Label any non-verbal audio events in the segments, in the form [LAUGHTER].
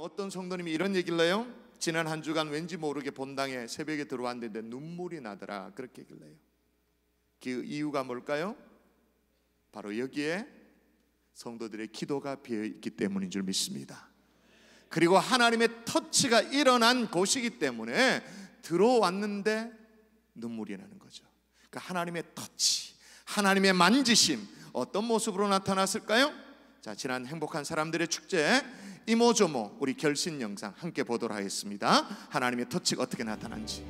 어떤 성도님이 이런 얘기를 해요. 지난 한 주간 왠지 모르게 본당에 새벽에 들어왔는데 눈물이 나더라 그렇게 얘기를 해요. 그 이유가 뭘까요? 바로 여기에 성도들의 기도가 비어 있기 때문인 줄 믿습니다. 그리고 하나님의 터치가 일어난 곳이기 때문에 들어왔는데 눈물이 나는 거죠. 그 하나님의 터치, 하나님의 만지심 어떤 모습으로 나타났을까요? 자, 지난 행복한 사람들의 축제 이모저모 우리 결신 영상 함께 보도록 하겠습니다. 하나님의 터치가 어떻게 나타난지.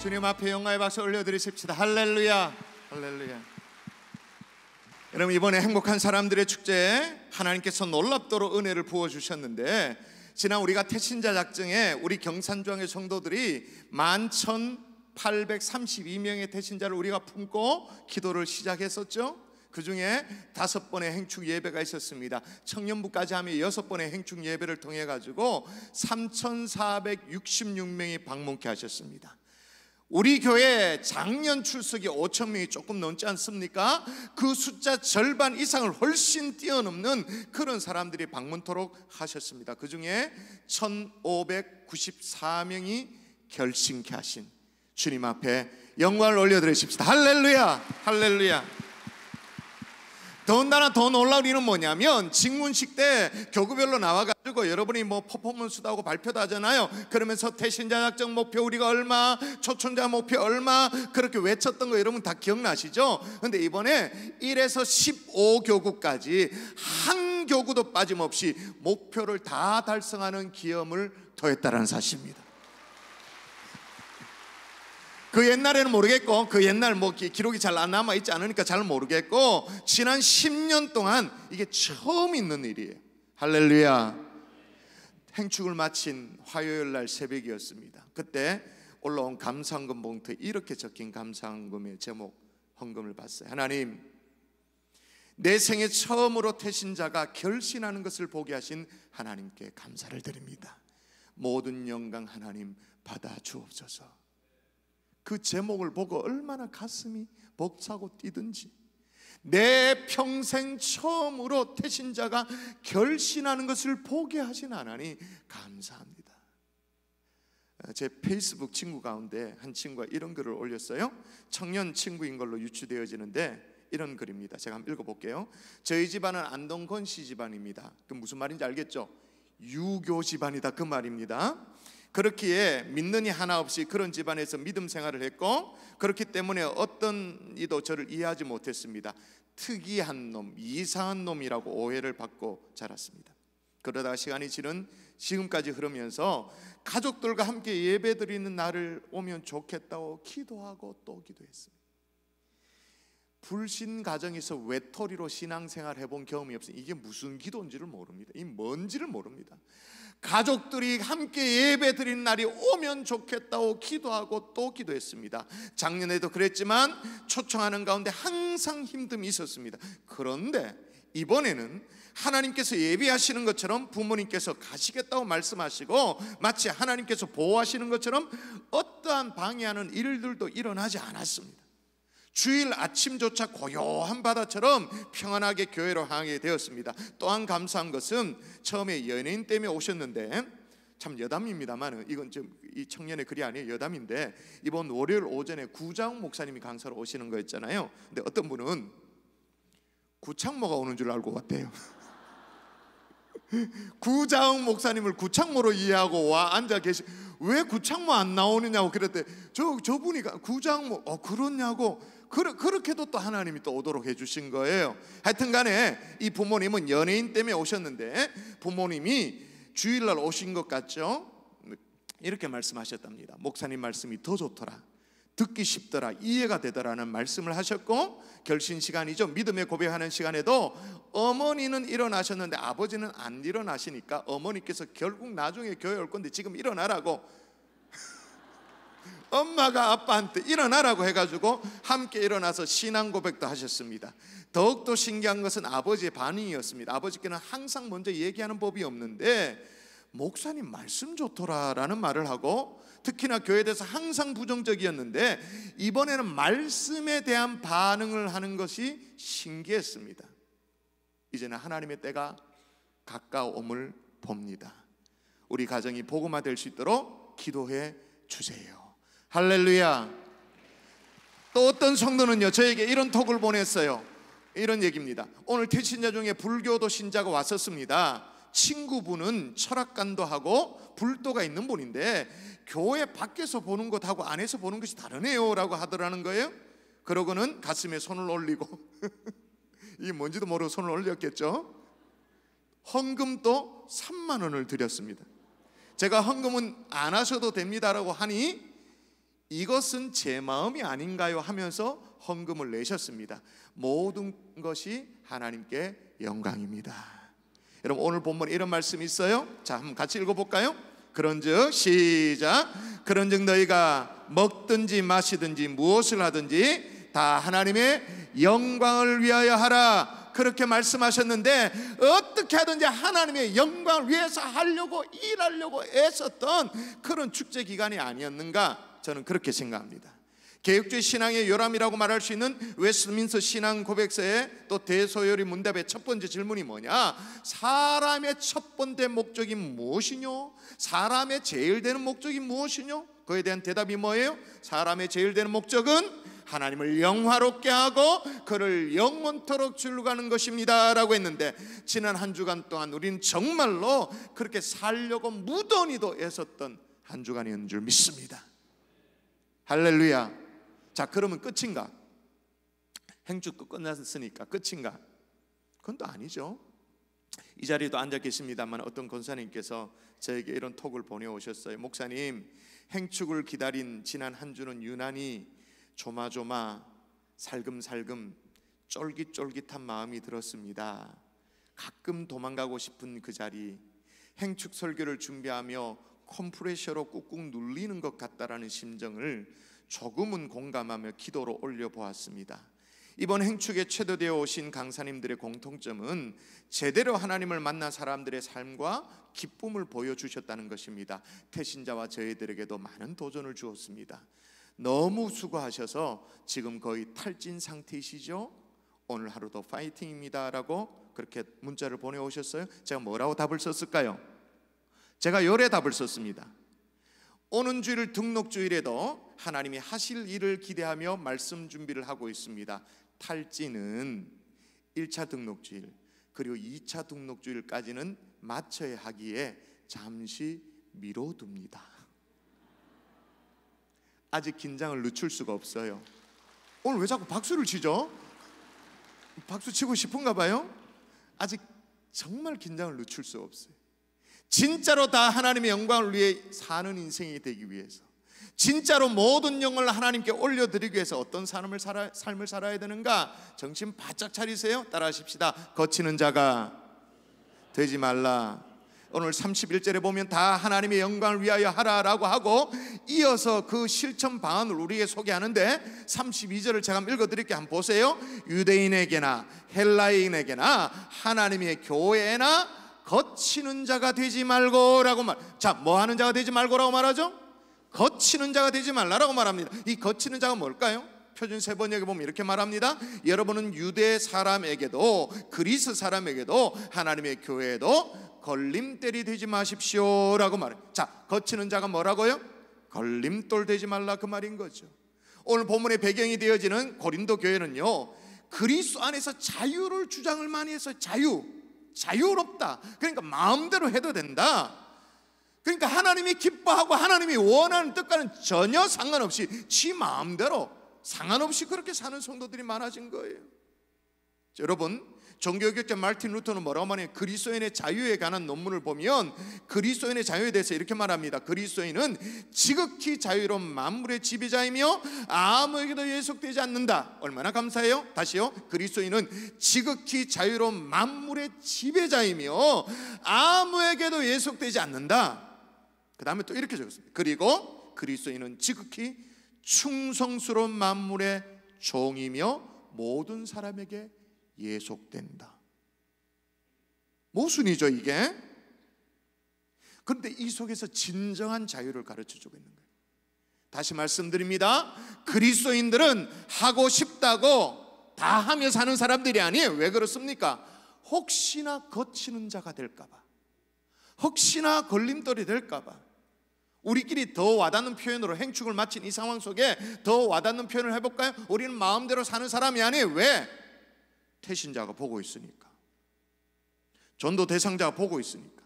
주님 앞에 영광의 박수 올려드리십시다. 할렐루야, 할렐루야. 여러분 이번에 행복한 사람들의 축제에 하나님께서 놀랍도록 은혜를 부어 주셨는데 지난 우리가 태신자 작정에 우리 경산중의 성도들이 만천 832명의 태신자를 우리가 품고 기도를 시작했었죠. 그 중에 다섯 번의 행축 예배가 있었습니다. 청년부까지 하면 여섯 번의 행축 예배를 통해 가지고 3,466명이 방문케 하셨습니다. 우리 교회 작년 출석이 5천 명이 조금 넘지 않습니까? 그 숫자 절반 이상을 훨씬 뛰어넘는 그런 사람들이 방문토록 하셨습니다. 그 중에 1,594명이 결심케 하신 주님 앞에 영광을 올려드리십시다. 할렐루야! 할렐루야! 더군다나 더 놀라운 일은 뭐냐면 직문식 때 교구별로 나와가지고 여러분이 뭐 퍼포먼스도 하고 발표도 하잖아요. 그러면서 태신자 작정 목표 우리가 얼마, 초청자 목표 얼마 그렇게 외쳤던 거 여러분 다 기억나시죠? 근데 이번에 1에서 15교구까지 한 교구도 빠짐없이 목표를 다 달성하는 기염을 더했다는 사실입니다. 그 옛날에는 모르겠고 그 옛날 뭐 기록이 잘 남아 있지 않으니까 잘 모르겠고 지난 10년 동안 이게 처음 있는 일이에요. 할렐루야. 행축을 마친 화요일 날 새벽이었습니다. 그때 올라온 감상금 봉투 이렇게 적힌 감상금의 제목 헌금을 봤어요. 하나님 내 생에 처음으로 태신자가 결신하는 것을 보게 하신 하나님께 감사를 드립니다. 모든 영광 하나님 받아 주옵소서. 그 제목을 보고 얼마나 가슴이 벅차고 뛰든지 내 평생 처음으로 태신자가 결신하는 것을 보게 하신 하나님 감사합니다. 어, 제 페이스북 친구 가운데 한 친구가 이런 글을 올렸어요. 청년 친구인 걸로 유추되어지는데 이런 글입니다. 제가 한번 읽어볼게요. 저희 집안은 안동건 씨 집안입니다. 그 무슨 말인지 알겠죠? 유교 집안이다 그 말입니다. 그렇기에 믿는 이 하나 없이 그런 집안에서 믿음 생활을 했고 그렇기 때문에 어떤 이도 저를 이해하지 못했습니다. 특이한 놈, 이상한 놈이라고 오해를 받고 자랐습니다. 그러다가 시간이 지는 지금까지 흐르면서 가족들과 함께 예배 드리는 날을 오면 좋겠다고 기도하고 또 기도했습니다. 불신 가정에서 외톨이로 신앙생활 해본 경험이 없으니 이게 무슨 기도인지를 모릅니다. 이 뭔지를 모릅니다. 가족들이 함께 예배 드린 날이 오면 좋겠다고 기도하고 또 기도했습니다. 작년에도 그랬지만 초청하는 가운데 항상 힘듦이 있었습니다. 그런데 이번에는 하나님께서 예비하시는 것처럼 부모님께서 가시겠다고 말씀하시고 마치 하나님께서 보호하시는 것처럼 어떠한 방해하는 일들도 일어나지 않았습니다. 주일 아침조차 고요한 바다처럼 평안하게 교회로 향하게 되었습니다. 또한 감사한 것은 처음에 연예인 때문에 오셨는데 참 여담입니다만 이건 좀 이 청년의 글이 아니에요 여담인데 이번 월요일 오전에 구장 목사님이 강사로 오시는 거였잖아요. 근데 어떤 분은 구창모가 오는 줄 알고 왔대요. [LAUGHS] 구자 목사님을 구창모로 이해하고 와 앉아 계시 왜 구창모 안 나오느냐고 그랬대 저 저분이 구자웅 어, 그러냐고 그, 그렇게도 또 하나님이 또 오도록 해주신 거예요. 하여튼 간에 이 부모님은 연예인 때문에 오셨는데 부모님이 주일날 오신 것 같죠? 이렇게 말씀하셨답니다. 목사님 말씀이 더 좋더라. 듣기 쉽더라 이해가 되더라는 말씀을 하셨고 결신 시간이죠 믿음의 고백하는 시간에도 어머니는 일어나셨는데 아버지는 안 일어나시니까 어머니께서 결국 나중에 교회 올 건데 지금 일어나라고 엄마가 아빠한테 일어나라고 해가지고 함께 일어나서 신앙 고백도 하셨습니다. 더욱더 신기한 것은 아버지의 반응이었습니다. 아버지께는 항상 먼저 얘기하는 법이 없는데 목사님 말씀 좋더라라는 말을 하고 특히나 교회에 대해서 항상 부정적이었는데 이번에는 말씀에 대한 반응을 하는 것이 신기했습니다. 이제는 하나님의 때가 가까움을 봅니다. 우리 가정이 복음화 될 수 있도록 기도해 주세요. 할렐루야. 또 어떤 성도는요, 저에게 이런 톡을 보냈어요. 이런 얘기입니다. 오늘 퇴신자 중에 불교도 신자가 왔었습니다. 친구분은 철학관도 하고 불도가 있는 분인데 교회 밖에서 보는 것하고 안에서 보는 것이 다르네요라고 하더라는 거예요. 그러고는 가슴에 손을 올리고 [LAUGHS] 이 뭔지도 모르고 손을 올렸겠죠. 헌금도 3만 원을 드렸습니다. 제가 헌금은 안 하셔도 됩니다라고 하니 이것은 제 마음이 아닌가요? 하면서 헌금을 내셨습니다. 모든 것이 하나님께 영광입니다. 여러분 오늘 본문 이런 말씀 있어요. 자, 한번 같이 읽어 볼까요? 그런즉 시작 그런즉 너희가 먹든지 마시든지 무엇을 하든지 다 하나님의 영광을 위하여 하라. 그렇게 말씀하셨는데 어떻게 하든지 하나님의 영광을 위해서 하려고 일하려고 애썼던 그런 축제 기간이 아니었는가? 저는 그렇게 생각합니다. 개혁주의 신앙의 요람이라고 말할 수 있는 웨스민스 신앙 고백서의 또 대소요리 문답의 첫 번째 질문이 뭐냐? 사람의 첫 번째 목적이 무엇이뇨? 사람의 제일 되는 목적이 무엇이뇨? 그에 대한 대답이 뭐예요? 사람의 제일 되는 목적은 하나님을 영화롭게 하고 그를 영원토록 줄가는 것입니다라고 했는데 지난 한 주간 동안 우리 정말로 그렇게 살려고 무던히도 애썼던 한 주간이었는 줄 믿습니다. 할렐루야. 자, 그러면 끝인가? 행주도 끝났으니까 끝인가? 그건 또 아니죠. 이 자리에도 앉아 계십니다만 어떤 권사님께서 저에게 이런 톡을 보내오셨어요. 목사님, 행축을 기다린 지난 한 주는 유난히 조마조마, 살금살금, 쫄깃쫄깃한 마음이 들었습니다. 가끔 도망가고 싶은 그 자리, 행축 설교를 준비하며 컴프레셔로 꾹꾹 눌리는 것 같다라는 심정을 조금은 공감하며 기도로 올려 보았습니다. 이번 행축에 최도되어 오신 강사님들의 공통점은 제대로 하나님을 만난 사람들의 삶과 기쁨을 보여주셨다는 것입니다. 태신자와 저희들에게도 많은 도전을 주었습니다. 너무 수고하셔서 지금 거의 탈진 상태이시죠? 오늘 하루도 파이팅입니다라고 그렇게 문자를 보내오셨어요. 제가 뭐라고 답을 썼을까요? 제가 열의 답을 썼습니다. 오는 주일 등록 주일에도 하나님이 하실 일을 기대하며 말씀 준비를 하고 있습니다. 탈지는 1차 등록 주일 그리고 2차 등록 주일까지는 마쳐야 하기에 잠시 미뤄둡니다. 아직 긴장을 늦출 수가 없어요. 오늘 왜 자꾸 박수를 치죠? 박수 치고 싶은가 봐요. 아직 정말 긴장을 늦출 수 없어요. 진짜로 다 하나님의 영광을 위해 사는 인생이 되기 위해서 진짜로 모든 영을 하나님께 올려드리기 위해서 어떤 삶을, 살아, 삶을 살아야 되는가 정신 바짝 차리세요 따라하십시다 거치는 자가 되지 말라 오늘 31절에 보면 다 하나님의 영광을 위하여 하라라고 하고 이어서 그 실천 방안을 우리에게 소개하는데 32절을 제가 한번 읽어드릴게요 한번 보세요 유대인에게나 헬라인에게나 하나님의 교회나 거치는 자가 되지 말고라고 말. 자, 뭐 하는 자가 되지 말고라고 말하죠? 거치는 자가 되지 말라라고 말합니다. 이 거치는 자가 뭘까요? 표준 세 번역에 보면 이렇게 말합니다. 여러분은 유대 사람에게도 그리스 사람에게도 하나님의 교회에도 걸림돌이 되지 마십시오라고 말해. 자, 거치는 자가 뭐라고요? 걸림돌 되지 말라 그 말인 거죠. 오늘 본문의 배경이 되어지는 고린도 교회는요. 그리스 안에서 자유를 주장을 많이 해서 자유 자유롭다. 그러니까 마음대로 해도 된다. 그러니까 하나님이 기뻐하고 하나님이 원하는 뜻과는 전혀 상관없이 지 마음대로 상관없이 그렇게 사는 성도들이 많아진 거예요. 여러분, 종교교육자 말틴 루터는 뭐라고 말해요? 그리스도인의 자유에 관한 논문을 보면 그리스도인의 자유에 대해서 이렇게 말합니다. 그리스도인은 지극히 자유로운 만물의 지배자이며 아무에게도 예속되지 않는다. 얼마나 감사해요? 다시요. 그리스도인은 지극히 자유로운 만물의 지배자이며 아무에게도 예속되지 않는다. 그 다음에 또 이렇게 적었습니다. 그리고 그리스도인은 지극히 충성스러운 만물의 종이며 모든 사람에게 예속된다. 모순이죠, 이게. 그런데 이 속에서 진정한 자유를 가르쳐 주고 있는 거예요. 다시 말씀드립니다. 그리스도인들은 하고 싶다고 다 하며 사는 사람들이 아니에요. 왜 그렇습니까? 혹시나 거치는 자가 될까봐. 혹시나 걸림돌이 될까봐. 우리끼리 더 와닿는 표현으로 행축을 마친 이 상황 속에 더 와닿는 표현을 해볼까요? 우리는 마음대로 사는 사람이 아니에요. 왜? 태신자가 보고 있으니까. 전도 대상자가 보고 있으니까.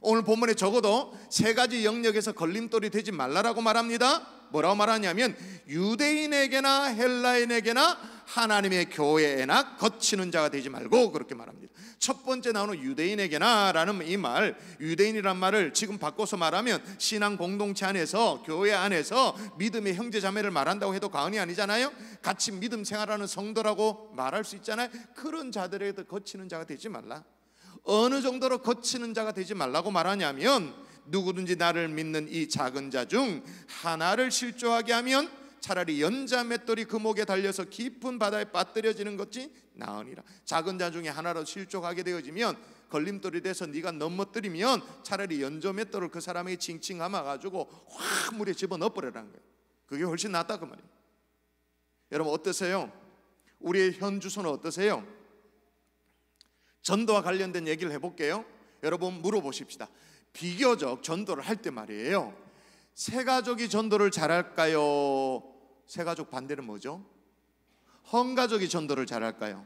오늘 본문에 적어도 세 가지 영역에서 걸림돌이 되지 말라라고 말합니다. 뭐라고 말하냐면 유대인에게나 헬라인에게나 하나님의 교회에나 거치는 자가 되지 말고 그렇게 말합니다. 첫 번째 나오는 유대인에게나라는 이 말, 유대인이란 말을 지금 바꿔서 말하면 신앙 공동체 안에서 교회 안에서 믿음의 형제 자매를 말한다고 해도 과언이 아니잖아요. 같이 믿음 생활하는 성도라고 말할 수 있잖아요. 그런 자들에게 거치는 자가 되지 말라. 어느 정도로 거치는 자가 되지 말라고 말하냐면 누구든지 나를 믿는 이 작은 자 중 하나를 실조하게 하면 차라리 연자 맷돌이 그목에 달려서 깊은 바다에 빠뜨려지는 것이 나으니라 작은 자 중에 하나로 실족하게 되어지면 걸림돌이 돼서 네가 넘어뜨리면 차라리 연자 맷돌을 그 사람에게 칭칭 감아가지고 확 물에 집어넣어버리라는 거예요 그게 훨씬 낫다 그 말이에요 여러분 어떠세요? 우리의 현 주소는 어떠세요? 전도와 관련된 얘기를 해볼게요 여러분 물어보십시다 비교적 전도를 할 때 말이에요 새 가족이 전도를 잘할까요? 새가족 반대는 뭐죠? 헌가족이 전도를 잘할까요?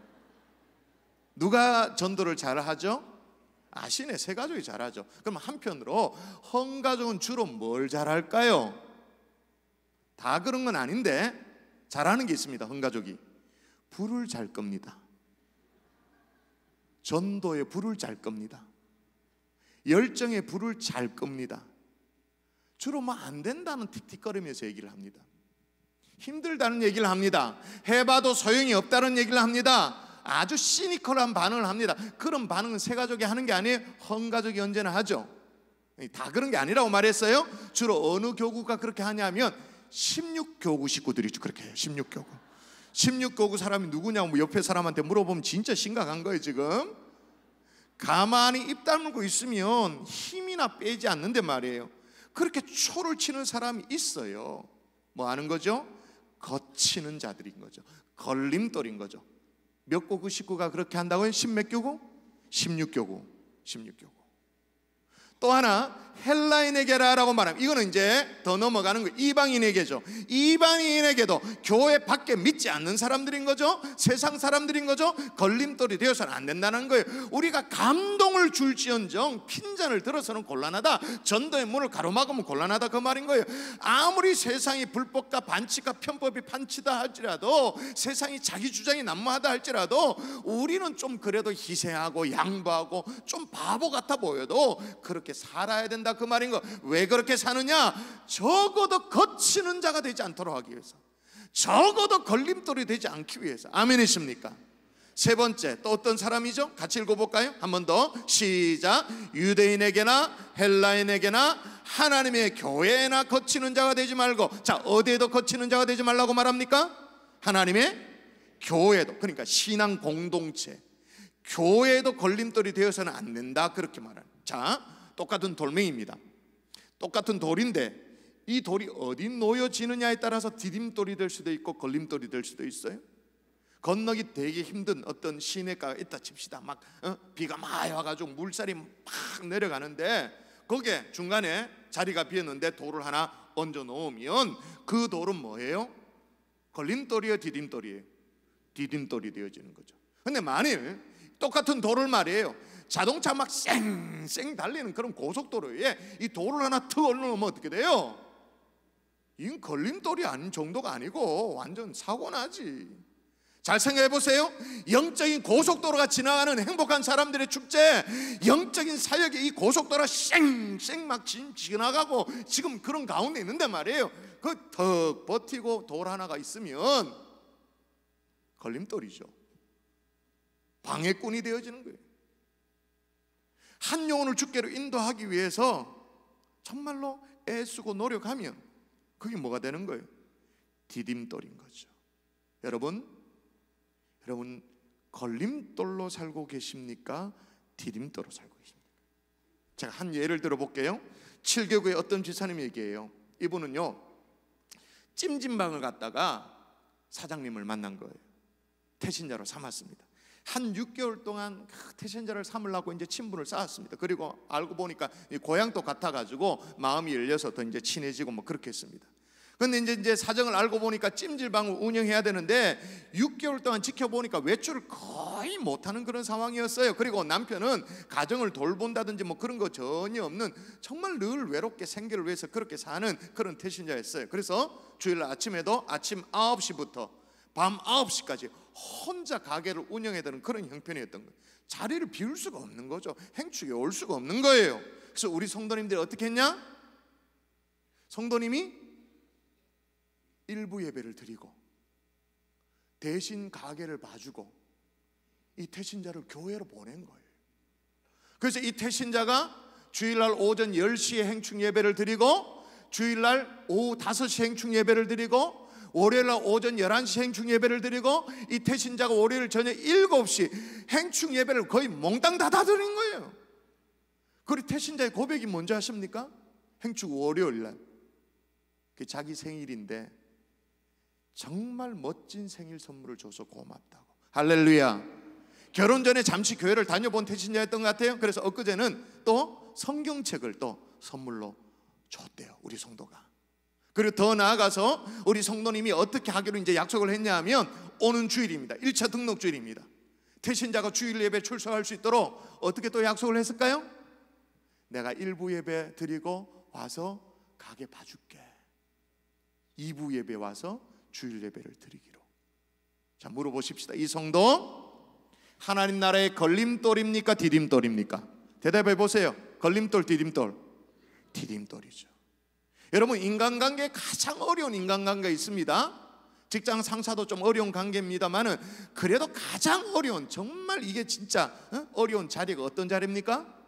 누가 전도를 잘하죠? 아시네 새가족이 잘하죠 그럼 한편으로 헌가족은 주로 뭘 잘할까요? 다 그런 건 아닌데 잘하는 게 있습니다 헌가족이 불을 잘 겁니다 전도에 불을 잘 겁니다 열정에 불을 잘 겁니다 주로 뭐 안 된다는 틱틱거리면서 얘기를 합니다 힘들다는 얘기를 합니다. 해봐도 소용이 없다는 얘기를 합니다. 아주 시니컬한 반응을 합니다. 그런 반응은 새 가족이 하는 게 아니에요. 헌 가족이 언제나 하죠. 다 그런 게 아니라고 말했어요. 주로 어느 교구가 그렇게 하냐면 16교구 식구들이 그렇게 해요. 16교구. 16교구 사람이 누구냐고 뭐 옆에 사람한테 물어보면 진짜 심각한 거예요, 지금. 가만히 입 다물고 있으면 힘이나 빼지 않는데 말이에요. 그렇게 초를 치는 사람이 있어요. 뭐하는 거죠? 거치는 자들인 거죠. 걸림돌인 거죠. 몇 고구 식구가 그렇게 한다고요? 십몇 교구? 16교구. 16교구. 또 하나 헬라인에게라라고 말하면 이거는 이제 더 넘어가는 거예요. 이방인에게죠. 이방인에게도 교회 밖에 믿지 않는 사람들인 거죠. 세상 사람들인 거죠. 걸림돌이 되어서는 안 된다는 거예요. 우리가 감동을 줄지언정 핀잔을 들어서는 곤란하다. 전도의 문을 가로막으면 곤란하다 그 말인 거예요. 아무리 세상이 불법과 반칙과 편법이 판치다 할지라도 세상이 자기 주장이 난무하다 할지라도 우리는 좀 그래도 희생하고 양보하고 좀 바보 같아 보여도 그렇게 살아야 된다. 된다 그 말인 거. 왜 그렇게 사느냐? 적어도 거치는 자가 되지 않도록 하기 위해서. 적어도 걸림돌이 되지 않기 위해서. 아멘이십니까? 세 번째 또 어떤 사람이죠? 같이 읽어볼까요? 한 번 더 시작 유대인에게나 헬라인에게나 하나님의 교회나 거치는 자가 되지 말고 자 어디에도 거치는 자가 되지 말라고 말합니까? 하나님의 교회도 그러니까 신앙 공동체 교회도 걸림돌이 되어서는 안 된다 그렇게 말하는 자 똑같은 돌멩이입니다. 똑같은 돌인데 이 돌이 어디 놓여지느냐에 따라서 디딤돌이 될 수도 있고 걸림돌이 될 수도 있어요. 건너기 되게 힘든 어떤 시내가가 있다 칩시다. 막 어? 비가 많이 와가지고 물살이 막 내려가는데 거기에 중간에 자리가 비었는데 돌을 하나 얹어 놓으면 그 돌은 뭐예요? 걸림돌이에요, 디딤돌이에요. 디딤돌이 되어지는 거죠. 근데 만일 똑같은 돌을 말이에요. 자동차 막 쌩쌩 달리는 그런 고속도로에 이 돌을 하나 트 올려놓으면 어떻게 돼요? 인 걸림돌이 아닌 정도가 아니고 완전 사고 나지. 잘 생각해 보세요. 영적인 고속도로가 지나가는 행복한 사람들의 축제, 영적인 사역이 이 고속도로 쌩쌩 막 지나가고 지금 그런 가운데 있는데 말이에요. 그턱 버티고 돌 하나가 있으면 걸림돌이죠. 방해꾼이 되어지는 거예요. 한 영혼을 주께로 인도하기 위해서 정말로 애쓰고 노력하면 그게 뭐가 되는 거예요? 디딤돌인 거죠. 여러분, 여러분 걸림돌로 살고 계십니까? 디딤돌로 살고 계십니까? 제가 한 예를 들어볼게요. 7개국의 어떤 지사님 얘기예요. 이분은요, 찜질방을 갔다가 사장님을 만난 거예요. 태신자로 삼았습니다. 한 6개월 동안 그 태신자를 삼으려고 이제 친분을 쌓았습니다. 그리고 알고 보니까 고향도 같아가지고 마음이 열려서 더 이제 친해지고 뭐 그렇게 했습니다. 근데 이제, 이제 사정을 알고 보니까 찜질방을 운영해야 되는데 6개월 동안 지켜보니까 외출을 거의 못하는 그런 상황이었어요. 그리고 남편은 가정을 돌본다든지 뭐 그런 거 전혀 없는 정말 늘 외롭게 생계를 위해서 그렇게 사는 그런 태신자였어요. 그래서 주일 날 아침에도 아침 9시부터 밤 9시까지 혼자 가게를 운영해야 되는 그런 형편이었던 거예요. 자리를 비울 수가 없는 거죠. 행축이 올 수가 없는 거예요. 그래서 우리 성도님들이 어떻게 했냐? 성도님이 일부 예배를 드리고 대신 가게를 봐주고 이 태신자를 교회로 보낸 거예요. 그래서 이 태신자가 주일날 오전 10시에 행충 예배를 드리고 주일날 오후 5시 행충 예배를 드리고 월요일 날 오전 11시 행충 예배를 드리고 이 태신자가 월요일 저녁 7시 행충 예배를 거의 몽땅 닫아 드린 거예요. 그리고 태신자의 고백이 뭔지 아십니까? 행충 월요일 날. 그 자기 생일인데 정말 멋진 생일 선물을 줘서 고맙다고. 할렐루야. 결혼 전에 잠시 교회를 다녀본 태신자였던 것 같아요. 그래서 엊그제는 또 성경책을 또 선물로 줬대요. 우리 성도가. 그리고 더 나아가서 우리 성도님이 어떻게 하기로 이제 약속을 했냐면 하 오는 주일입니다. 1차 등록 주일입니다. 태신자가 주일 예배 출석할 수 있도록 어떻게 또 약속을 했을까요? 내가 1부 예배 드리고 와서 가게 봐줄게. 2부 예배 와서 주일 예배를 드리기로. 자, 물어보십시다. 이 성도 하나님 나라의 걸림돌입니까? 디딤돌입니까? 대답해 보세요. 걸림돌, 디딤돌. 디딤돌이죠. 여러분 인간관계 가장 어려운 인간관계 있습니다. 직장 상사도 좀 어려운 관계입니다만은 그래도 가장 어려운 정말 이게 진짜 어? 어려운 자리가 어떤 자리입니까?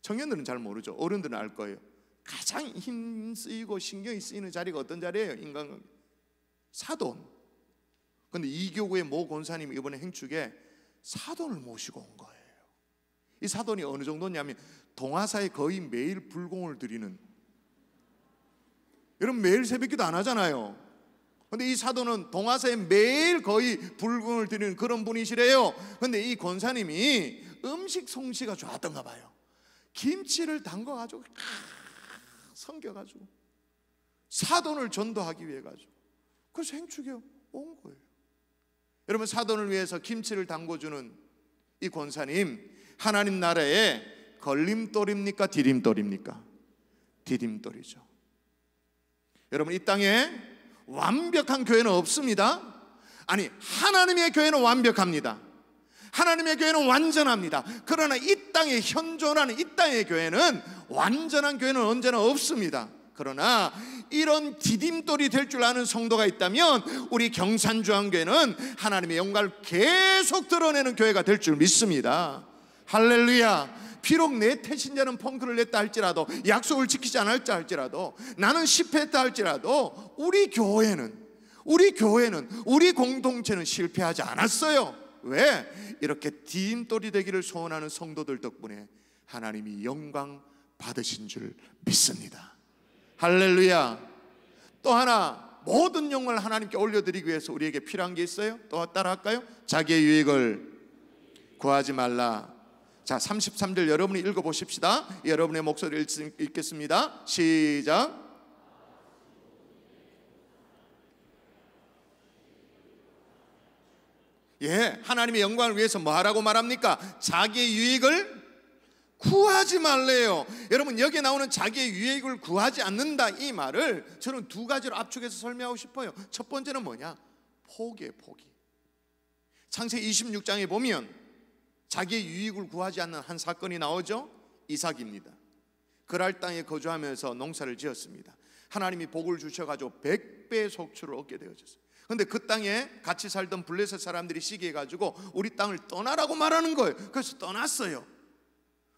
청년들은 잘 모르죠. 어른들은 알 거예요. 가장 힘 쓰이고 신경이 쓰이는 자리가 어떤 자리예요? 인간관계 사돈. 근데 이교구의 모 권사님이 이번에 행축에 사돈을 모시고 온 거예요. 이 사돈이 어느 정도냐면 동화사에 거의 매일 불공을 드리는 여러분 매일 새벽기도 안 하잖아요. 근데 이 사도는 동화사에 매일 거의 불금을 드리는 그런 분이시래요. 근데 이 권사님이 음식 솜씨가 좋았던가 봐요. 김치를 담가가지고 성겨가지고 사돈을 전도하기 위해 가지고 그래축에온 거예요. 여러분 사돈을 위해서 김치를 담궈주는 이 권사님 하나님 나라에 걸림돌입니까? 디딤돌입니까? 디딤돌이죠. 여러분 이 땅에 완벽한 교회는 없습니다. 아니 하나님의 교회는 완벽합니다. 하나님의 교회는 완전합니다. 그러나 이 땅에 현존하는 이 땅의 교회는 완전한 교회는 언제나 없습니다. 그러나 이런 디딤돌이 될 줄 아는 성도가 있다면 우리 경산주한교회는 하나님의 영광을 계속 드러내는 교회가 될 줄 믿습니다. 할렐루야. 비록 내 태신자는 펑크를 냈다 할지라도 약속을 지키지 않을다 할지라도 나는 실패했다 할지라도 우리 교회는 우리 교회는 우리 공동체는 실패하지 않았어요. 왜? 이렇게 디딤돌이 되기를 소원하는 성도들 덕분에 하나님이 영광 받으신 줄 믿습니다. 할렐루야. 또 하나 모든 영광을 하나님께 올려드리기 위해서 우리에게 필요한 게 있어요. 또 따라할까요? 자기의 유익을 구하지 말라. 자, 33절 여러분이 읽어 보십시다. 여러분의 목소리를 읽겠습니다. 시작. 예, 하나님의 영광을 위해서 뭐 하라고 말합니까? 자기의 유익을 구하지 말래요. 여러분, 여기에 나오는 자기의 유익을 구하지 않는다 이 말을 저는 두 가지로 압축해서 설명하고 싶어요. 첫 번째는 뭐냐? 포기예 포기. 창세 26장에 보면 자기의 유익을 구하지 않는 한 사건이 나오죠. 이삭입니다. 그랄 땅에 거주하면서 농사를 지었습니다. 하나님이 복을 주셔가지고 백배 속출을 얻게 되어졌어요. 근데 그 땅에 같이 살던 블레셋 사람들이 시기해가지고 우리 땅을 떠나라고 말하는 거예요. 그래서 떠났어요.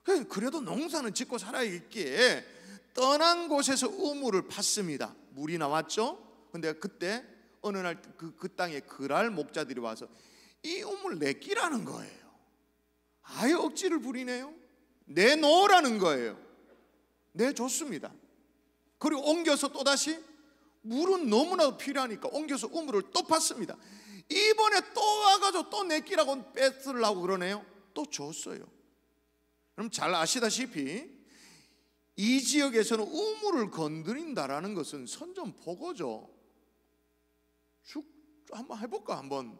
그, 그래도 농사는 짓고 살아있기에 떠난 곳에서 우물을 팠습니다. 물이 나왔죠? 근데 그때 어느 날그그 그 땅에 그랄 목자들이 와서 이 우물 내끼라는 거예요. 아예 억지를 부리네요. 내놓으라는 거예요. 네, 좋습니다 그리고 옮겨서 또다시 물은 너무나도 필요하니까 옮겨서 우물을 또 팠습니다. 이번에 또 와가지고 또 내끼라고 뺏으려고 그러네요. 또 줬어요. 그럼 잘 아시다시피 이 지역에서는 우물을 건드린다라는 것은 선전 보고죠. 죽, 한번 해볼까 한번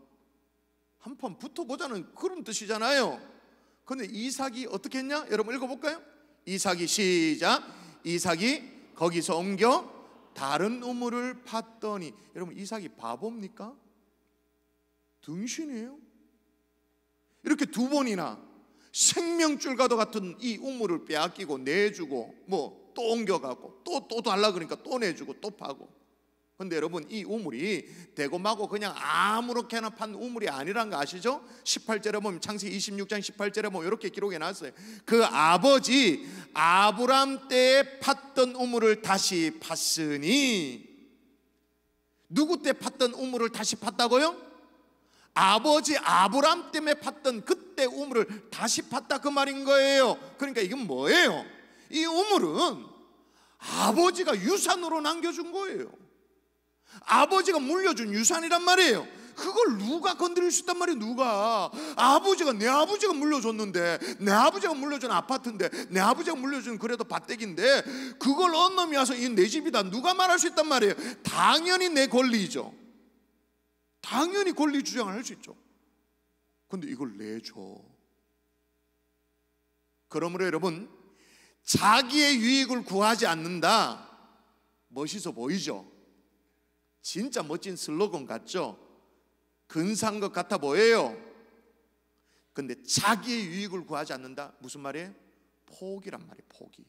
한판 붙어보자는 그런 뜻이잖아요. 근데 이삭이 어떻게 했냐? 여러분 읽어볼까요? 이삭이 시작. 이삭이 거기서 옮겨 다른 우물을 팠더니 여러분 이삭이 바보입니까? 등신이에요. 이렇게 두 번이나 생명줄과도 같은 이 우물을 빼앗기고 내주고 뭐 또 옮겨가고 또또 달라 그러니까 또 내주고 또 파고 근데 여러분 이 우물이 대고마고 그냥 아무렇게나 판 우물이 아니란 거 아시죠? 18절에 보면 창세 26장 18절에 보면 이렇게 기록해 놨어요. 그 아버지 아브람 때 팠던 우물을 다시 팠으니 누구 때 팠던 우물을 다시 팠다고요? 아버지 아브람 때문에 팠던 그때 우물을 다시 팠다 그 말인 거예요. 그러니까 이건 뭐예요? 이 우물은 아버지가 유산으로 남겨준 거예요. 아버지가 물려준 유산이란 말이에요. 그걸 누가 건드릴 수 있단 말이에요, 누가. 아버지가, 내 아버지가 물려줬는데, 내 아버지가 물려준 아파트인데, 내 아버지가 물려준 그래도 밭대기인데, 그걸 언 놈이 와서 이 내 집이다. 누가 말할 수 있단 말이에요. 당연히 내 권리이죠. 당연히 권리 주장을 할 수 있죠. 근데 이걸 내줘. 그러므로 여러분, 자기의 유익을 구하지 않는다. 멋있어 보이죠? 진짜 멋진 슬로건 같죠? 근사한 것 같아 보여요. 근데 자기의 유익을 구하지 않는다? 무슨 말이에요? 포기란 말이에요, 포기.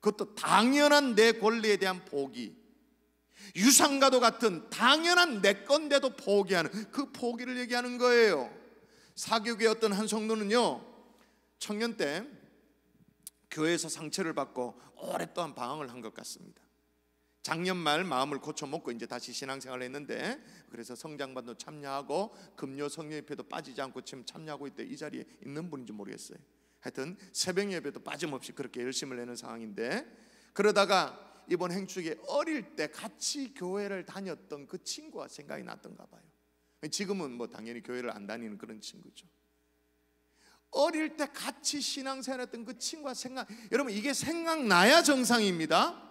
그것도 당연한 내 권리에 대한 포기. 유상과도 같은 당연한 내 건데도 포기하는 그 포기를 얘기하는 거예요. 사교계 어떤 한 성도는요, 청년 때 교회에서 상처를 받고 오랫동안 방황을 한 것 같습니다. 작년 말 마음을 고쳐먹고 이제 다시 신앙생활을 했는데 그래서 성장반도 참여하고 금요 성령예배도 빠지지 않고 지금 참여하고 있대 이 자리에 있는 분인지 모르겠어요 하여튼 새벽 예배도 빠짐없이 그렇게 열심을 내는 상황인데 그러다가 이번 행축에 어릴 때 같이 교회를 다녔던 그 친구가 생각이 났던가 봐요 지금은 뭐 당연히 교회를 안 다니는 그런 친구죠 어릴 때 같이 신앙생활했던 그 친구가 생각 여러분 이게 생각나야 정상입니다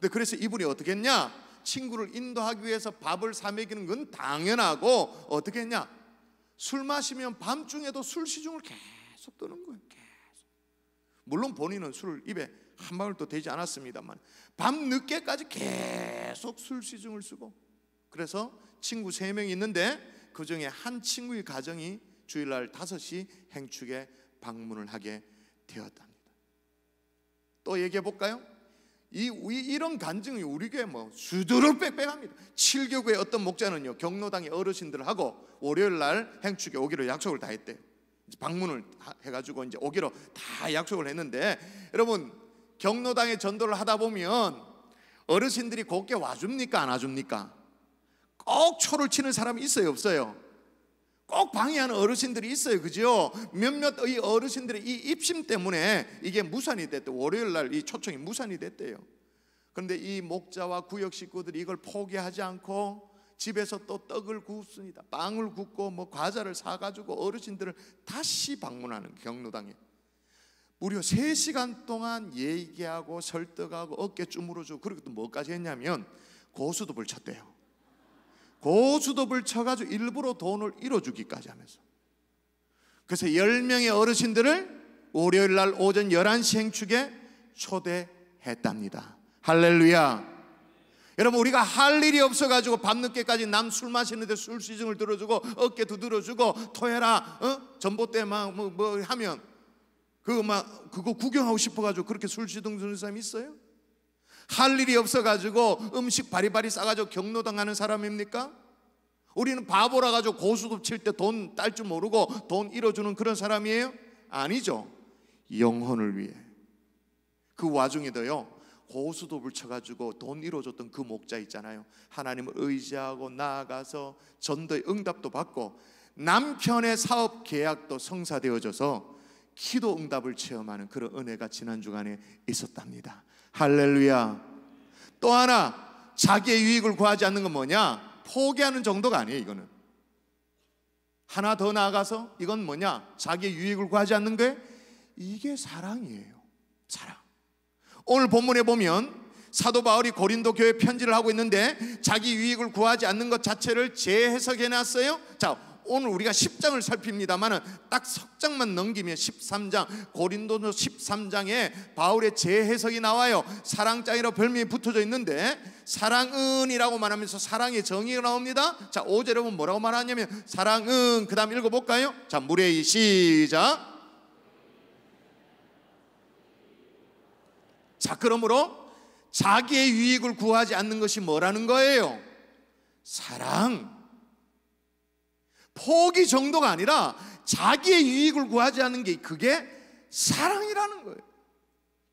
근데 네, 그래서 이분이 어떻게 했냐? 친구를 인도하기 위해서 밥을 사 먹이는 건 당연하고 어떻게 했냐? 술 마시면 밤중에도 술 시중을 계속 떠는 거예요. 계속. 물론 본인은 술을 입에 한 방울도 되지 않았습니다만 밤 늦게까지 계속 술 시중을 쓰고 그래서 친구 세 명이 있는데 그 중에 한 친구의 가정이 주일날 5시 행축에 방문을 하게 되었답니다. 또 얘기해 볼까요? 이, 이런 간증이 우리 에게뭐 수두룩 빽빽합니다. 7교구의 어떤 목자는요, 경로당의 어르신들하고 월요일 날 행축에 오기로 약속을 다 했대요. 방문을 해가지고 이제 오기로 다 약속을 했는데, 여러분, 경로당에 전도를 하다 보면 어르신들이 곱게 와줍니까? 안 와줍니까? 꼭 초를 치는 사람이 있어요? 없어요? 꼭 방해하는 어르신들이 있어요. 그죠? 몇몇 이 어르신들의 이 입심 때문에 이게 무산이 됐대. 월요일 날 이 초청이 무산이 됐대요. 그런데 이 목자와 구역 식구들이 이걸 포기하지 않고 집에서 또 떡을 굽습니다. 빵을 굽고 뭐 과자를 사 가지고 어르신들을 다시 방문하는 경로당에 무려 3시간 동안 얘기하고 설득하고 어깨 주물어 주고 그리고 또 뭐까지 했냐면 고수도 불 쳤대요. 고수톱을 쳐가지고 일부러 돈을 잃어주기까지 하면서 그래서 10명의 어르신들을 월요일 날 오전 11시 행축에 초대했답니다 할렐루야 여러분 우리가 할 일이 없어가지고 밤늦게까지 남 술 마시는데 술 시중을 들어주고 어깨 두드려주고 토해라 어? 전봇대 막뭐 뭐 하면 그거 막 그거 구경하고 싶어가지고 그렇게 술 시중 드는 사람이 있어요? 할 일이 없어가지고 음식 바리바리 싸가지고 경로당하는 사람입니까? 우리는 바보라 가지고 고수도 칠때 돈 딸 줄 모르고 돈 잃어주는 그런 사람이에요? 아니죠. 영혼을 위해. 그 와중에도요. 고수도불 쳐가지고 돈 이뤄줬던 그 목자 있잖아요. 하나님을 의지하고 나아가서 전도의 응답도 받고 남편의 사업 계약도 성사되어져서 기도 응답을 체험하는 그런 은혜가 지난 주간에 있었답니다. 할렐루야. 또 하나 자기의 유익을 구하지 않는 건 뭐냐? 포기하는 정도가 아니에요, 이거는. 하나 더 나아가서 이건 뭐냐? 자기의 유익을 구하지 않는 게 이게 사랑이에요. 사랑. 오늘 본문에 보면 사도 바울이 고린도 교회 편지를 하고 있는데 자기 유익을 구하지 않는 것 자체를 재해석해 놨어요. 자, 오늘 우리가 10장을 살핍니다만 딱 석장만 넘기면 13장 고린도서 13장에 바울의 재해석이 나와요 사랑장이라 고 별명이 붙어져 있는데 사랑은이라고 말하면서 사랑의 정의가 나옵니다 자 5절에 보면 뭐라고 말하냐면 사랑은 그 다음 읽어볼까요? 자 무례히 시작 자 그러므로 자기의 유익을 구하지 않는 것이 뭐라는 거예요? 사랑 포기 정도가 아니라 자기의 유익을 구하지 않는 게 그게 사랑이라는 거예요.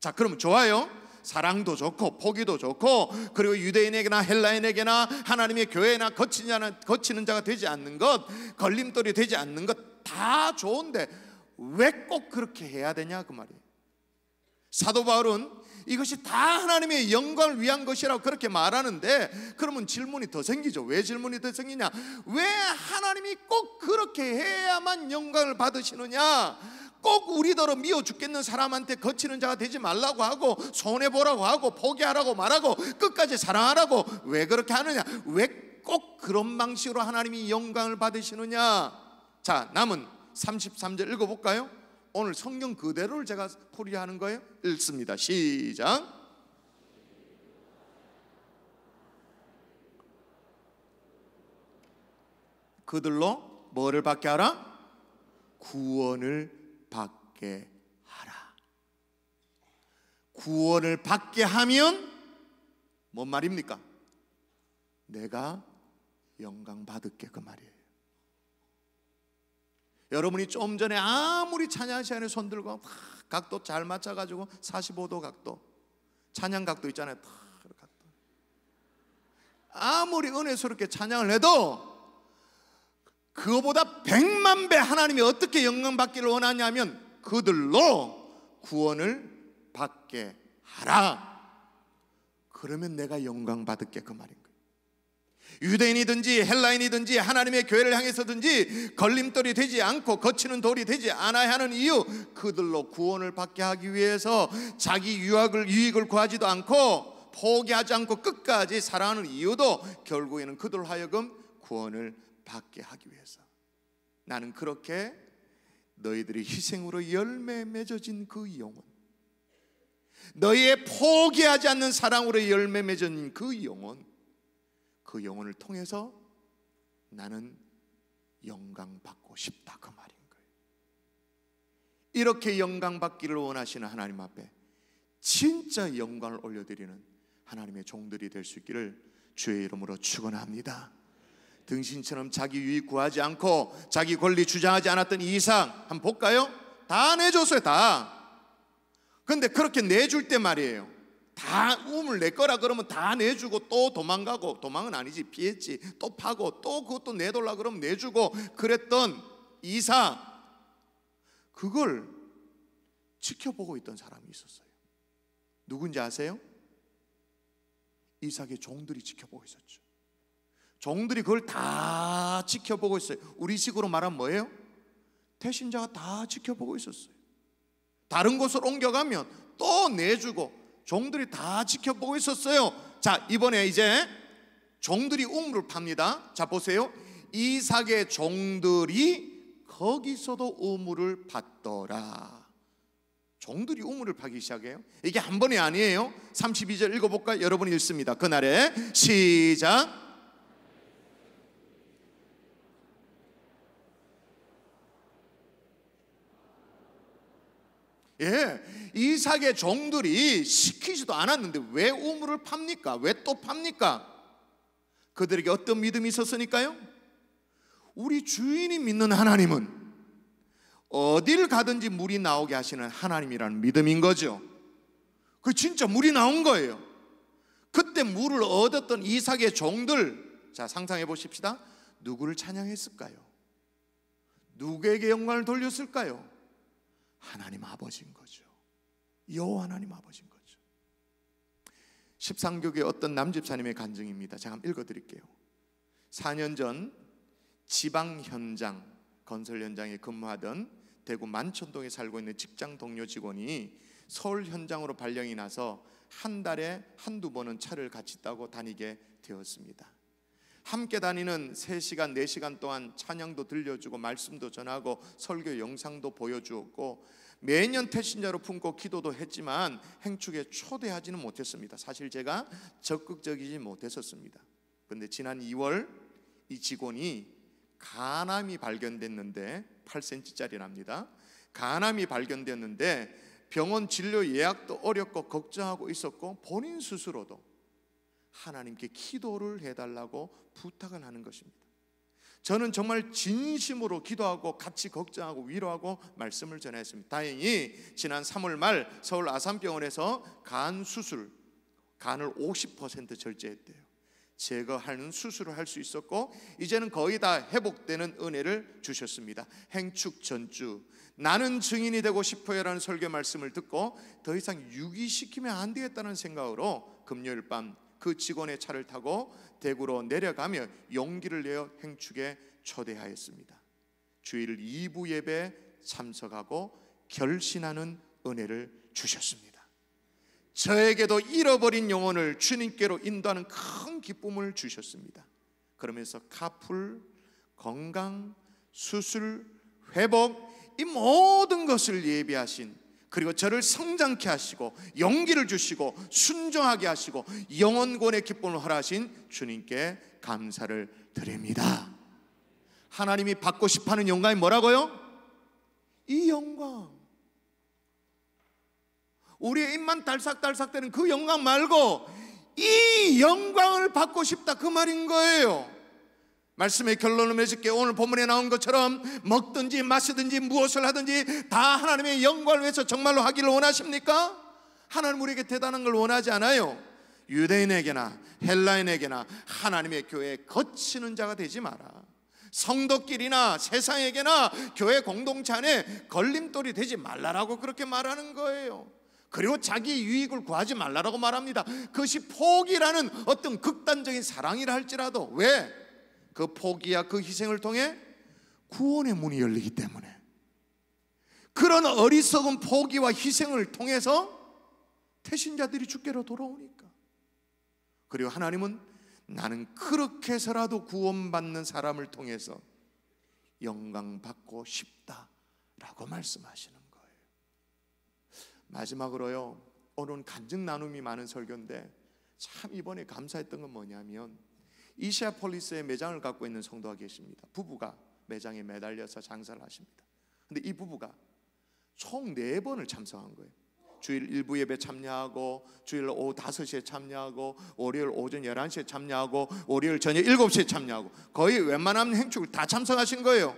자, 그러면 좋아요. 사랑도 좋고 포기도 좋고 그리고 유대인에게나 헬라인에게나 하나님의 교회나 거치는, 거치는 자가 되지 않는 것 걸림돌이 되지 않는 것 다 좋은데 왜 꼭 그렇게 해야 되냐 그 말이에요 사도 바울은 이것이 다 하나님의 영광을 위한 것이라고 그렇게 말하는데 그러면 질문이 더 생기죠. 왜 질문이 더 생기냐? 왜 하나님이 꼭 그렇게 해야만 영광을 받으시느냐? 꼭 우리더러 미워 죽겠는 사람한테 거치는 자가 되지 말라고 하고 손해 보라고 하고 포기하라고 말하고 끝까지 사랑하라고 왜 그렇게 하느냐? 왜 꼭 그런 방식으로 하나님이 영광을 받으시느냐? 자, 남은 33절 읽어 볼까요? 오늘 성경 그대로를 제가 풀이하는 거예요. 읽습니다. 시작. 그들로 뭐를 받게 하라? 구원을 받게 하라. 구원을 받게 하면 뭔 말입니까? 내가 영광 받을게 그 말이에요. 여러분이 좀 전에 아무리 찬양 시간에 손 들고 각도 잘 맞춰가지고 45도 각도 찬양 각도 있잖아요. 탁 각도. 아무리 은혜스럽게 찬양을 해도 그거보다 백만 배 하나님이 어떻게 영광 받기를 원하냐면 그들로 구원을 받게 하라. 그러면 내가 영광 받을게 그 말인가. 유대인이든지 헬라인이든지 하나님의 교회를 향해서든지 걸림돌이 되지 않고 거치는 돌이 되지 않아야 하는 이유 그들로 구원을 받게 하기 위해서 자기 유학을 유익을 구하지도 않고 포기하지 않고 끝까지 살아가는 이유도 결국에는 그들 하여금 구원을 받게 하기 위해서 나는 그렇게 너희들이 희생으로 열매 맺어진 그 영혼 너희의 포기하지 않는 사랑으로 열매 맺어진그 영혼 그 영혼을 통해서 나는 영광 받고 싶다 그 말인 거예요. 이렇게 영광 받기를 원하시는 하나님 앞에 진짜 영광을 올려드리는 하나님의 종들이 될 수 있기를 주의 이름으로 축원합니다. 등신처럼 자기 유익 구하지 않고 자기 권리 주장하지 않았던 이상 한번 볼까요? 다 내줬어요 다. 근데 그렇게 내줄 때 말이에요. 다 우물 내 거라 그러면 다 내주고 또 도망가고 도망은 아니지 피했지 또 파고 또 그것도 내돌라 그러면 내주고 그랬던 이사 그걸 지켜보고 있던 사람이 있었어요. 누군지 아세요? 이삭의 종들이 지켜보고 있었죠. 종들이 그걸 다 지켜보고 있어요. 우리식으로 말하면 뭐예요? 태신자가 다 지켜보고 있었어요. 다른 곳으로 옮겨가면 또 내주고 종들이 다 지켜보고 있었어요. 자, 이번에 이제 종들이 우물을 팝니다. 자, 보세요. 이삭의 종들이 거기서도 우물을 팠더라. 종들이 우물을 파기 시작해요. 이게 한 번이 아니에요. 32절 읽어볼까? 여러분 읽습니다. 그날에 시작. 예, 이삭의 종들이 시키지도 않았는데 왜 우물을 팝니까? 왜 또 팝니까? 그들에게 어떤 믿음이 있었으니까요? 우리 주인이 믿는 하나님은 어딜 가든지 물이 나오게 하시는 하나님이라는 믿음인 거죠. 그 진짜 물이 나온 거예요. 그때 물을 얻었던 이삭의 종들, 자, 상상해 보십시다. 누구를 찬양했을까요? 누구에게 영광을 돌렸을까요? 하나님 아버지인 거죠. 여호 하나님 아버지인 거죠. 십상교계 어떤 남집사님의 간증입니다. 제가 한번 읽어드릴게요. 4년 전 지방 현장 건설 현장에 근무하던 대구 만촌동에 살고 있는 직장 동료 직원이 서울 현장으로 발령이 나서 한 달에 한두 번은 차를 같이 타고 다니게 되었습니다. 함께 다니는 3시간, 4시간 동안 찬양도 들려주고 말씀도 전하고 설교 영상도 보여주었고 매년 태신자로 품고 기도도 했지만 행축에 초대하지는 못했습니다. 사실 제가 적극적이지 못했었습니다. 근데 지난 2월 이 직원이 간암이 발견됐는데 8cm짜리랍니다. 간암이 발견됐는데 병원 진료 예약도 어렵고 걱정하고 있었고 본인 스스로도 하나님께 기도를 해달라고 부탁을 하는 것입니다. 저는 정말 진심으로 기도하고 같이 걱정하고 위로하고 말씀을 전했습니다. 다행히 지난 3월 말 서울 아산병원에서 간 수술 간을 50% 절제했대요. 제거하는 수술을 할 수 있었고 이제는 거의 다 회복되는 은혜를 주셨습니다. 행축 전주 나는 증인이 되고 싶어요라는 설교 말씀을 듣고 더 이상 유기시키면 안 되겠다는 생각으로 금요일 밤그 직원의 차를 타고 대구로 내려가며 용기를 내어 행축에 초대하였습니다. 주일 2부 예배 참석하고 결신하는 은혜를 주셨습니다. 저에게도 잃어버린 영혼을 주님께로 인도하는 큰 기쁨을 주셨습니다. 그러면서 카풀, 건강, 수술, 회복 이 모든 것을 예비하신 그리고 저를 성장케 하시고 용기를 주시고 순종하게 하시고 영원권의 기쁨을 허락하신 주님께 감사를 드립니다. 하나님이 받고 싶어하는 영광이 뭐라고요? 이 영광. 우리의 입만 달싹달싹 되는 그 영광 말고 이 영광을 받고 싶다 그 말인 거예요. 말씀의 결론을 맺을게 오늘 본문에 나온 것처럼 먹든지 마시든지 무엇을 하든지 다 하나님의 영광을 위해서 정말로 하기를 원하십니까? 하나님 우리에게 대단한 걸 원하지 않아요. 유대인에게나 헬라인에게나 하나님의 교회에 거치는 자가 되지 마라. 성도끼리나 세상에게나 교회 공동체 안에 걸림돌이 되지 말라라고 그렇게 말하는 거예요. 그리고 자기 유익을 구하지 말라라고 말합니다. 그것이 포기라는 어떤 극단적인 사랑이라 할지라도 왜그 포기와 그 희생을 통해 구원의 문이 열리기 때문에 그런 어리석은 포기와 희생을 통해서 태신자들이 주께로 돌아오니까 그리고 하나님은 나는 그렇게 해서라도 구원받는 사람을 통해서 영광 받고 싶다라고 말씀하시는 거예요. 마지막으로요. 오늘 은 간증 나눔이 많은 설교인데 참 이번에 감사했던 건 뭐냐면 이시아폴리스의 매장을 갖고 있는 성도가 계십니다. 부부가 매장에 매달려서 장사를 하십니다. 근데 이 부부가 총 네 번을 참석한 거예요. 주일 일부 예배 참여하고 주일 오후 5시에 참여하고 월요일 오전 11시에 참여하고 월요일 저녁 7시에 참여하고 거의 웬만한 행축을 다 참석하신 거예요.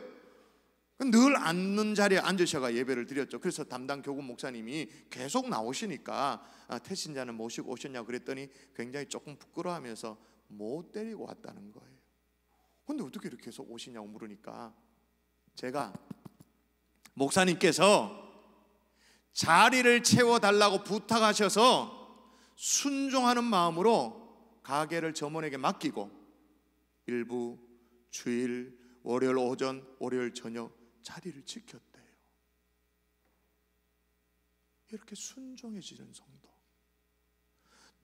늘 앉는 자리에 앉으셔가 예배를 드렸죠. 그래서 담당 교구 목사님이 계속 나오시니까 아, 태신자는 모시고 오셨냐 그랬더니 굉장히 조금 부끄러워하면서 못 데리고 왔다는 거예요. 근데 어떻게 이렇게 해서 오시냐고 물으니까 제가 목사님께서 자리를 채워달라고 부탁하셔서 순종하는 마음으로 가게를 점원에게 맡기고 일부 주일, 월요일 오전, 월요일 저녁 자리를 지켰대요. 이렇게 순종해지는 성도.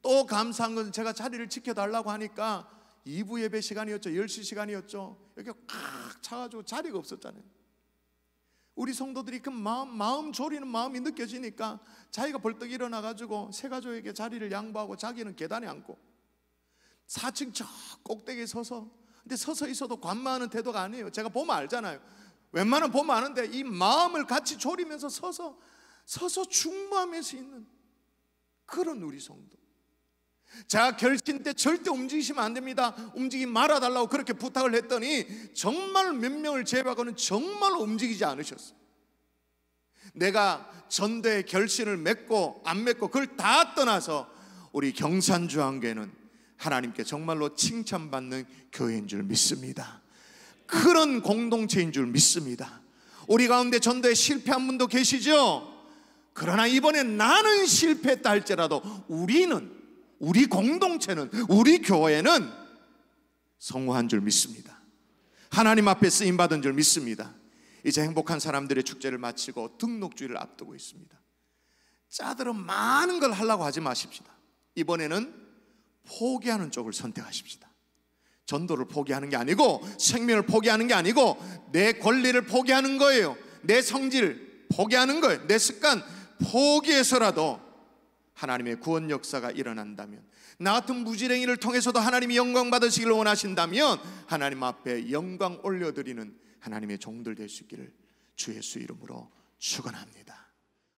또 감사한 것은 제가 자리를 지켜달라고 하니까 2부 예배 시간이었죠. 10시 시간이었죠. 여기 꽉 차가지고 자리가 없었잖아요. 우리 성도들이 그 마음, 마음 졸이는 마음이 느껴지니까 자기가 벌떡 일어나가지고 세가족에게 자리를 양보하고 자기는 계단에 앉고 4층 저 꼭대기에 서서 근데 서서 있어도 관마하는 태도가 아니에요. 제가 보면 알잖아요. 웬만하면 보면 아는데 이 마음을 같이 졸이면서 서서 서서 중마하면서 있는 그런 우리 성도. 자, 결신때 절대 움직이시면 안 됩니다. 움직이 말아달라고 그렇게 부탁을 했더니 정말 몇 명을 제외하고는 정말 움직이지 않으셨어요. 내가 전대의 결심을 맺고 안 맺고 그걸 다 떠나서 우리 경산주한교는 하나님께 정말로 칭찬받는 교회인 줄 믿습니다. 그런 공동체인 줄 믿습니다. 우리 가운데 전도에 실패한 분도 계시죠? 그러나 이번에 나는 실패했다 할지라도 우리는 우리 공동체는, 우리 교회는 성공한 줄 믿습니다. 하나님 앞에 쓰임받은 줄 믿습니다. 이제 행복한 사람들의 축제를 마치고 등록주의를 앞두고 있습니다. 짜들어 많은 걸 하려고 하지 마십시다. 이번에는 포기하는 쪽을 선택하십시다. 전도를 포기하는 게 아니고 생명을 포기하는 게 아니고 내 권리를 포기하는 거예요. 내 성질 포기하는 거예요. 내 습관 포기해서라도 하나님의 구원 역사가 일어난다면 나 같은 무지랭이를 통해서도 하나님이 영광 받으시길 원하신다면 하나님 앞에 영광 올려드리는 하나님의 종들 될 수 있기를 주 예수 이름으로 축원합니다.